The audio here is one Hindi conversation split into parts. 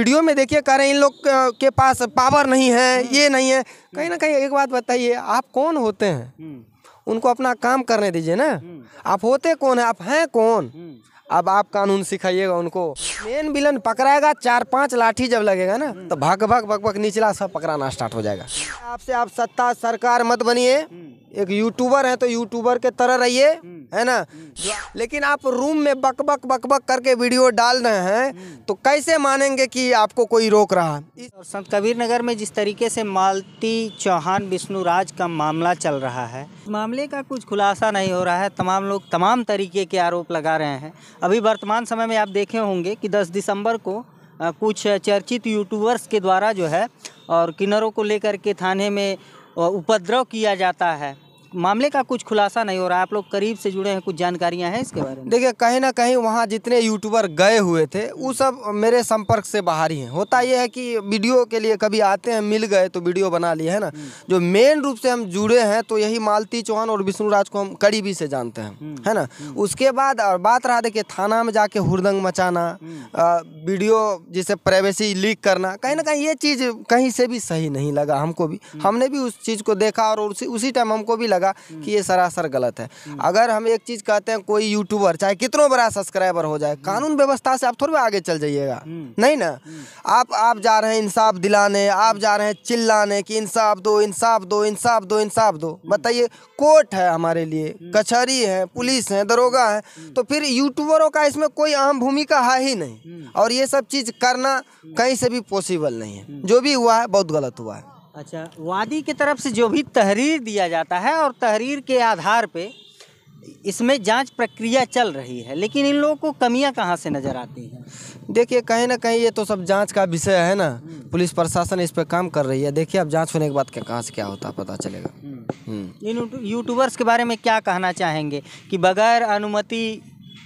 वीडियो में देखिए कह रहे हैं इन लोग के पास पावर नहीं है हम्म। ये नहीं है कहीं ना कहीं एक बात बताइए आप कौन होते हैं हम्म। उनको अपना काम करने दीजिए ना हम्म। आप होते कौन है आप हैं कौन अब आप कानून सिखाइएगा उनको मेन विलन पकड़ाएगा चार पांच लाठी जब लगेगा ना तो भग भग भग भग निचला सब पकड़ाना स्टार्ट हो जाएगा आपसे आप सत्ता सरकार मत बनिए एक यूट्यूबर है तो यूट्यूबर के तरह रहिए है ना लेकिन आप रूम में बक बक बक बक करके वीडियो डाल रहे हैं तो कैसे मानेंगे कि आपको कोई रोक रहा है संत कबीर नगर में जिस तरीके से मालती चौहान विष्णुराज का मामला चल रहा है मामले का कुछ खुलासा नहीं हो रहा है तमाम लोग तमाम तरीके के आरोप लगा रहे हैं अभी वर्तमान समय में आप देखे होंगे कि दस दिसंबर को कुछ चर्चित यूट्यूबर्स के द्वारा जो है और किन्नरों को लेकर के थाने में उपद्रव किया जाता है मामले का कुछ खुलासा नहीं हो रहा है आप लोग करीब से जुड़े हैं कुछ जानकारियां हैं इसके बारे में देखिए कहीं ना कहीं वहाँ जितने यूट्यूबर गए हुए थे वो सब मेरे संपर्क से बाहर ही हैं होता यह है कि वीडियो के लिए कभी आते हैं मिल गए तो वीडियो बना लिए है ना हम्म। जो मेन रूप से हम जुड़े हैं तो यही मालती चौहान और विष्णुराज को हम करीबी से जानते हैं हम्म। है ना हम्म। उसके बाद और बात रहा देखिए थाना में जाके हुरदंग मचाना वीडियो जिसे प्राइवेसी लीक करना कहीं ना कहीं ये चीज़ कहीं से भी सही नहीं लगा हमको भी हमने भी उस चीज़ को देखा और उसी उसी टाइम हमको भी लगा लगा कि ये सरासर गलत है अगर हम एक चीज़ कहते हैं कोई यूट्यूबर चाहे कितनों बड़ा सब्सक्राइबर हो जाए कानून व्यवस्था से आप थोड़े आगे चल जाइएगा नहीं ना आप आप जा रहे हैं इंसाफ दिलाने आप जा रहे हैं चिल्लाने कि इंसाफ दो इंसाफ दो इंसाफ दो इंसाफ दो बताइए कोर्ट है हमारे लिए कचहरी है पुलिस है दरोगा है तो फिर यूट्यूबरों का इसमें कोई अहम भूमिका है ही नहीं और ये सब चीज़ करना कहीं से भी पॉसिबल नहीं है जो भी हुआ है बहुत गलत हुआ है अच्छा वादी की तरफ से जो भी तहरीर दिया जाता है और तहरीर के आधार पे इसमें जांच प्रक्रिया चल रही है लेकिन इन लोगों को कमियां कहाँ से नज़र आती हैं देखिए कहीं ना कहीं ये तो सब जांच का विषय है ना हम्म। पुलिस प्रशासन इस पर काम कर रही है देखिए अब जांच होने के बाद कहाँ से क्या होता है पता चलेगा हम्म। हम्म। इन यूट्यूबर्स के बारे में क्या कहना चाहेंगे कि बगैर अनुमति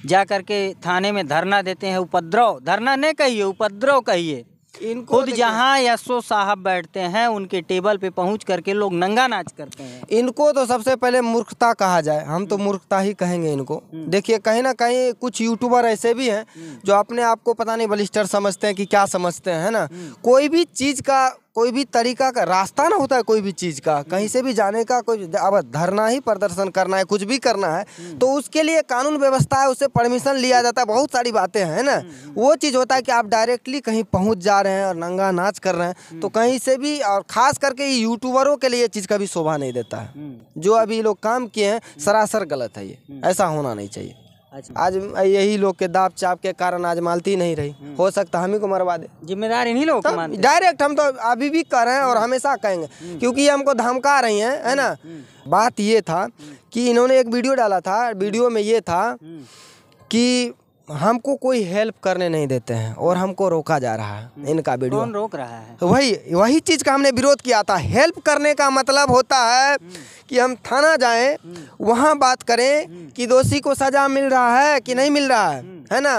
जा करके के थाने में धरना देते हैं उपद्रव धरना नहीं कहिए उपद्रव कहिए खुद जहाँ यशो साहब बैठते हैं उनके टेबल पे पहुँच करके लोग नंगा नाच करते हैं इनको तो सबसे पहले मूर्खता कहा जाए हम तो मूर्खता ही कहेंगे इनको हम्म। देखिए कहीं ना कहीं कुछ यूट्यूबर ऐसे भी हैं हम्म। जो अपने आप को पता नहीं बलिस्टर समझते हैं कि क्या समझते हैं ना हम्म। कोई भी चीज़ का कोई भी तरीका का रास्ता ना होता है कोई भी चीज़ का कहीं से भी जाने का कोई अब धरना ही प्रदर्शन करना है कुछ भी करना है हम्म। तो उसके लिए कानून व्यवस्था है उससे परमिशन लिया जाता है बहुत सारी बातें हैं ना हम्म। वो चीज़ होता है कि आप डायरेक्टली कहीं पहुँच जा रहे हैं और नंगा नाच कर रहे हैं तो हम्म। कहीं से भी और ख़ास करके यूट्यूबरों के लिए ये चीज़ भी शोभा नहीं देता है जो अभी लोग काम किए हैं सरासर गलत है ये ऐसा होना नहीं चाहिए अच्छा। आज यही लोग के दाप चाप के कारण आज मालती नहीं रही हम्म। हो सकता हम ही को मरवा दे जिम्मेदार इन्हीं लोग डायरेक्ट हम तो अभी भी कर रहे हैं और हम्म। हमेशा कहेंगे हम्म। क्योंकि ये हमको धमका रही हैं है ना बात ये था कि इन्होंने एक वीडियो डाला था वीडियो में ये था कि हमको कोई हेल्प करने नहीं देते हैं और हमको रोका जा रहा है हम्म। इनका वीडियो कौन रोक रहा है वही वही चीज़ का हमने विरोध किया था हेल्प करने का मतलब होता है हम्म। कि हम थाना जाएं हम्म। वहाँ बात करें कि दोषी को सज़ा मिल रहा है कि नहीं मिल रहा है है ना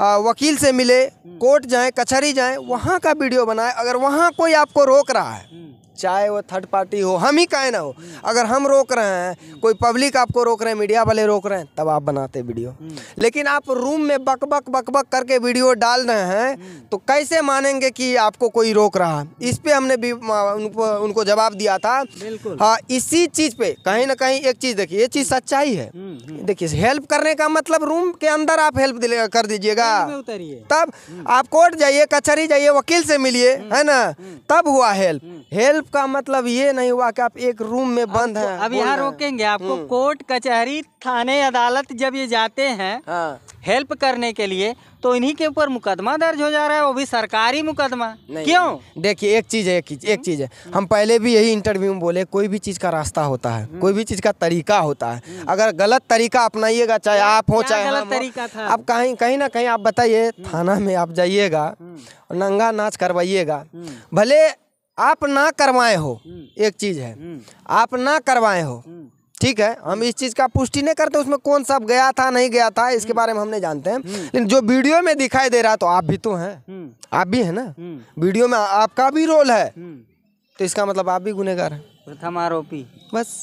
आ, वकील से मिले कोर्ट जाएं कचहरी जाएं वहाँ का वीडियो बनाए अगर वहाँ कोई आपको रोक रहा है चाहे वो थर्ड पार्टी हो हम ही काहे ना हो अगर हम रोक रहे हैं कोई पब्लिक आपको रोक रहे हैं मीडिया वाले रोक रहे हैं तब आप बनाते वीडियो लेकिन आप रूम में बक बक बक बक करके वीडियो डाल रहे हैं तो कैसे मानेंगे कि आपको कोई रोक रहा है इस पर हमने भी उनको उनको जवाब दिया था हाँ इसी चीज़ पे कहीं ना कहीं एक चीज़ देखिए ये चीज़ सच्चाई है हम्म, हम्म। देखिए हेल्प करने का मतलब रूम के अंदर आप हेल्प कर दीजिएगा तब हम्म। आप कोर्ट जाइए कचहरी जाइए वकील से मिलिए है ना तब हुआ हेल्प हेल्प आपका मतलब ये नहीं हुआ कि आप एक रूम में बंद हैं अब यहाँ रोकेंगे आपको हम्म। कोर्ट कचहरी थाने अदालत जब ये जाते हैं हाँ। हेल्प करने के लिए तो इन्हीं के ऊपर मुकदमा दर्ज हो जा रहा है वो भी सरकारी मुकदमा क्यों देखिए एक चीज है एक चीज एक चीज है हम्म। हम पहले भी यही इंटरव्यू में बोले कोई भी चीज का रास्ता होता है हम्म। कोई भी चीज का तरीका होता है अगर गलत तरीका अपनाइएगा चाहे आप हो चाहे गलत तरीका था आप कहीं कहीं ना कहीं आप बताइए थाना में आप जाइएगा नंगा नाच करवाइएगा भले आप ना करवाए हो हम्म। एक चीज है हम्म। आप ना करवाए हो हम्म। ठीक है हम इस चीज का पुष्टि नहीं करते उसमें कौन सब गया था नहीं गया था इसके बारे में हम नहीं जानते हैं लेकिन जो वीडियो में दिखाई दे रहा तो आप भी तो हैं आप भी है ना वीडियो में आपका भी रोल है तो इसका मतलब आप भी गुनेगार हैं प्रथम आरोपी बस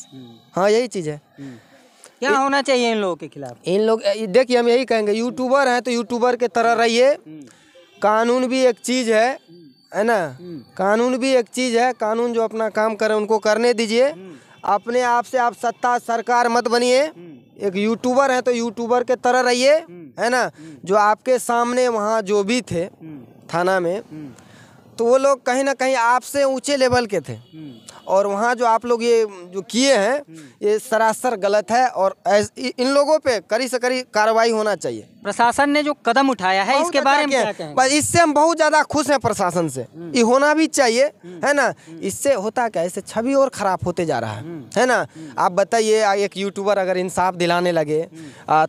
हाँ यही चीज है क्या होना चाहिए इन लोगों के खिलाफ इन लोग देखिए हम यही कहेंगे यूट्यूबर है तो यूट्यूबर के तरह रहिए कानून भी एक चीज है है ना हम्म। कानून भी एक चीज है कानून जो अपना काम करे उनको करने दीजिए हम्म। अपने आप से आप सत्ता सरकार मत बनिए हम्म। एक यूट्यूबर है तो यूट्यूबर के तरह रहिए है ना जो आपके सामने वहाँ जो भी थे थाना में तो वो लोग कहीं ना कहीं आपसे ऊंचे लेवल के थे और वहाँ जो आप लोग ये जो किए हैं हम्म। ये सरासर गलत है और इन लोगों पे कड़ी से कड़ी कार्रवाई होना चाहिए प्रशासन ने जो कदम उठाया है इसके बारे में क्या इससे हम बहुत ज़्यादा खुश हैं प्रशासन से हम्म। ये होना भी चाहिए हम्म। है ना इससे होता क्या इससे छवि और ख़राब होते जा रहा है है ना आप बताइए एक यूट्यूबर अगर इंसाफ दिलाने लगे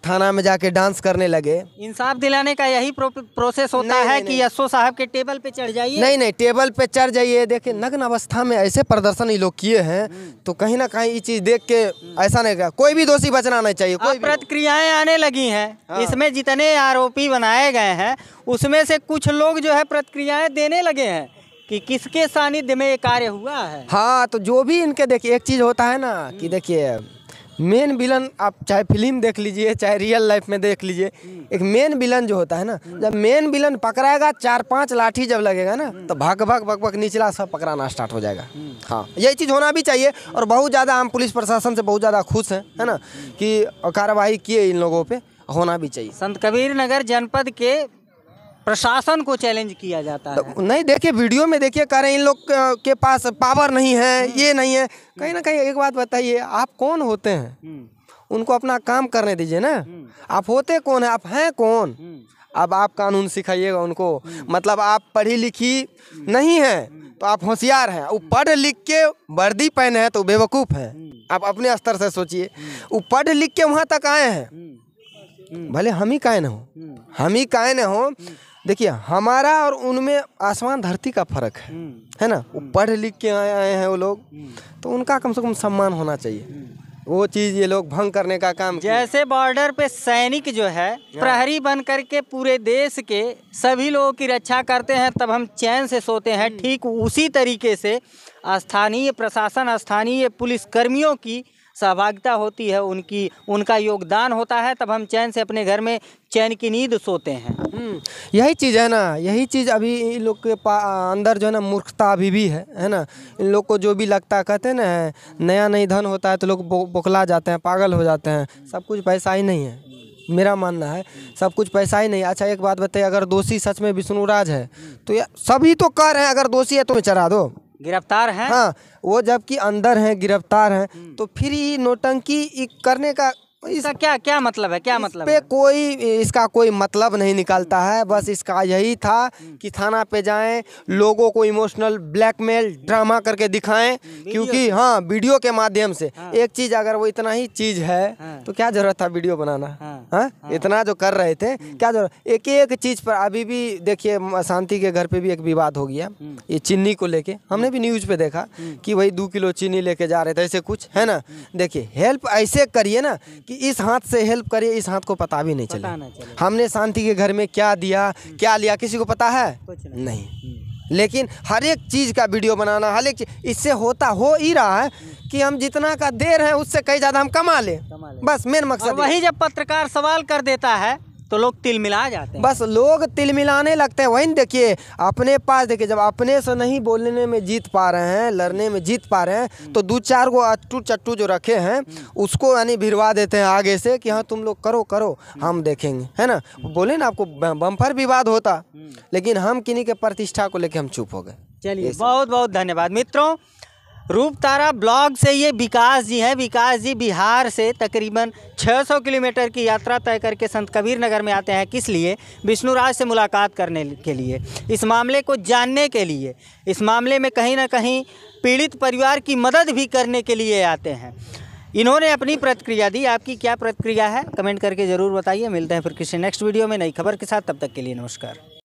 थाना में जाके डांस करने लगे इंसाफ दिलाने का यही प्रोसेस होता है की यशो साहब के टेबल पे चढ़ जाइए नहीं नहीं टेबल पे चढ़ जाइए देखिये नग्न अवस्था में ऐसे प्रदर्शन ये लोग किए हैं तो कहीं ना कहीं ये चीज़ देख के ऐसा नहीं कोई भी दोषी बचना नहीं चाहिए कोई प्रतिक्रियाएं आने लगी हैं हाँ। इसमें जितने आरोपी बनाए गए हैं उसमें से कुछ लोग जो है प्रतिक्रियाएं देने लगे हैं कि किसके सानिध्य में ये कार्य हुआ है हाँ तो जो भी इनके देखिए एक चीज़ होता है ना कि देखिए मेन विलन आप चाहे फिल्म देख लीजिए चाहे रियल लाइफ में देख लीजिए एक मेन विलन जो होता है ना जब मेन विलन पकड़ाएगा चार पांच लाठी जब लगेगा ना तो भग भग भग भग निचला सब पकड़ाना स्टार्ट हो जाएगा हाँ यही चीज़ होना भी चाहिए और बहुत ज़्यादा हम पुलिस प्रशासन से बहुत ज़्यादा खुश हैं है ना कि कार्रवाई किए इन लोगों पर होना भी चाहिए संत कबीर नगर जनपद के प्रशासन को चैलेंज किया जाता है नहीं देखिए वीडियो में देखिए कह रहे हैं इन लोग के पास पावर नहीं है हम्म। ये नहीं है कहीं ना हम्म। कहीं एक बात बताइए आप कौन होते हैं हम्म। उनको अपना काम करने दीजिए ना आप होते कौन है आप हैं कौन अब आप कानून सिखाइएगा उनको मतलब आप पढ़ी लिखी नहीं है तो आप होशियार हैं वो पढ़ लिख के वर्दी पहने हैं तो बेवकूफ़ हैं आप अपने स्तर से सोचिए वो पढ़ लिख के वहाँ तक आए हैं भले हम ही काय न हो हम ही न हो देखिए हमारा और उनमें आसमान धरती का फर्क है हम्म। है ना वो हम्म। पढ़ लिख के आए आए हैं वो लोग हम्म। तो उनका कम से कम सम्मान होना चाहिए वो चीज ये लोग भंग करने का काम जैसे बॉर्डर पे सैनिक जो है हाँ। प्रहरी बन करके पूरे देश के सभी लोगों की रक्षा करते हैं तब हम चैन से सोते हैं ठीक उसी तरीके से स्थानीय प्रशासन स्थानीय पुलिस कर्मियों की सहभागिता होती है उनकी उनका योगदान होता है तब हम चैन से अपने घर में चैन की नींद सोते हैं हम्म, यही चीज़ है ना यही चीज़ अभी इन लोग के पा अंदर जो है ना मूर्खता अभी भी है है ना इन लोग को जो भी लगता कहते हैं ना नया नई धन होता है तो लोग बोखला जाते हैं पागल हो जाते हैं सब कुछ पैसा ही नहीं है मेरा मानना है सब कुछ पैसा ही नहीं अच्छा एक बात बताइए अगर दोषी सच में विष्णुराज है तो सभी तो कह रहे हैं अगर दोषी है तो चरा दो गिरफ्तार है हाँ वो जबकि अंदर हैं गिरफ्तार हैं हम्म। तो फिर ये नोटंकी करने का इसका क्या क्या मतलब है क्या मतलब पे है? कोई इसका कोई मतलब नहीं निकलता है बस इसका यही था हम्म। कि थाना पे जाएं लोगों को इमोशनल ब्लैकमेल ड्रामा करके दिखाएं क्योंकि हाँ वीडियो के माध्यम से हाँ। एक चीज अगर वो इतना ही चीज है हाँ। तो क्या जरूरत था वीडियो बनाना हाँ। हाँ? हाँ। इतना जो कर रहे थे हम्म। क्या जरूरत एक एक चीज पर अभी भी देखिए शांति के घर पे भी एक विवाद हो गया हम्म। ये चीनी को लेके हमने भी न्यूज पे देखा कि भाई दो किलो चीनी लेके जा रहे थे ऐसे कुछ है ना देखिए हेल्प ऐसे करिए ना कि इस हाथ से हेल्प करे इस हाथ को पता भी नहीं चला हमने शांति के घर में क्या दिया हम्म। क्या लिया किसी को पता है नहीं, हम्म। लेकिन हर एक चीज़ का वीडियो बनाना हर एक इससे होता हो ही रहा है हम्म। कि हम जितना का देर है उससे कई ज़्यादा हम कमा लें ले। बस मेन मकसद वही जब पत्रकार सवाल कर देता है तो लोग तिल मिला जाते हैं बस लोग तिल मिलाने लगते हैं वही देखिए अपने पास देखिए जब अपने से नहीं बोलने में जीत पा रहे हैं लड़ने में जीत पा रहे हैं हम्म। तो दो चार गो अट्टू चट्टू जो रखे हैं हम्म। उसको यानी भिड़वा देते हैं आगे से कि हाँ तुम लोग करो करो हम्म। हम देखेंगे है ना बोले ना आपको बम्फर विवाद होता लेकिन हम किन्हीं के प्रतिष्ठा को लेकर हम चुप हो गए चलिए बहुत बहुत धन्यवाद मित्रों रूपतारा ब्लॉक से ये विकास जी हैं विकास जी बिहार से तकरीबन 600 किलोमीटर की यात्रा तय करके संत कबीर नगर में आते हैं किस लिए विष्णुराज से मुलाकात करने के लिए इस मामले को जानने के लिए इस मामले में कहीं ना कहीं पीड़ित परिवार की मदद भी करने के लिए आते हैं इन्होंने अपनी प्रतिक्रिया दी आपकी क्या प्रतिक्रिया है कमेंट करके ज़रूर बताइए मिलते हैं फिर किसी नेक्स्ट वीडियो में नई खबर के साथ तब तक के लिए नमस्कार